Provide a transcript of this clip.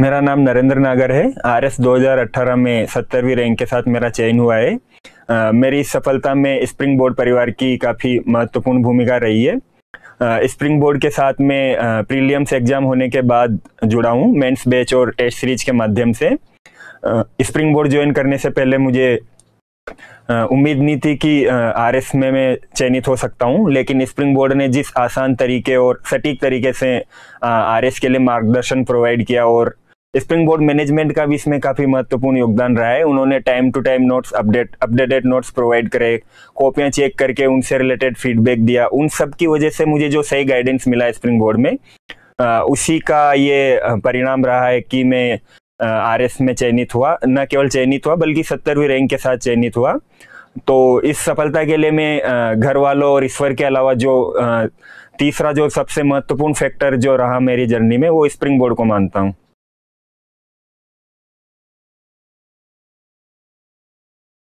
मेरा नाम नरेंद्र नागर है आर एस 2018 में सत्तरवीं रैंक के साथ मेरा चयन हुआ है आ, मेरी सफलता में स्प्रिंग बोर्ड परिवार की काफ़ी महत्वपूर्ण भूमिका रही है स्प्रिंग बोर्ड के साथ में प्रीलियम्स एग्जाम होने के बाद जुड़ा हूँ मेंस बैच और टेस्ट सीरीज के माध्यम से स्प्रिंग बोर्ड ज्वाइन करने से पहले मुझे उम्मीद नहीं थी कि आर एस में मैं चयनित हो सकता हूं लेकिन स्प्रिंग बोर्ड ने जिस आसान तरीके और सटीक तरीके से आर एस के लिए मार्गदर्शन प्रोवाइड किया और स्प्रिंग बोर्ड मैनेजमेंट का भी इसमें काफ़ी महत्वपूर्ण योगदान रहा है उन्होंने time to time notes update updated notes provide करे कॉपियाँ चेक करके उनसे रिलेटेड फीडबैक दिया उन सब की वजह से मुझे जो सही गाइडेंस मिला स्प्रिंग बोर्ड में आ, उसी का ये परिणाम रहा है कि मैं आर एस में चयनित हुआ न केवल चयनित हुआ बल्कि सत्तरवीं रैंक के साथ चयनित हुआ तो इस सफलता के लिए मैं घर वालों और ईश्वर के अलावा जो तीसरा जो सबसे महत्वपूर्ण फैक्टर जो रहा मेरी जर्नी में वो स्प्रिंग बोर्ड को मानता हूँ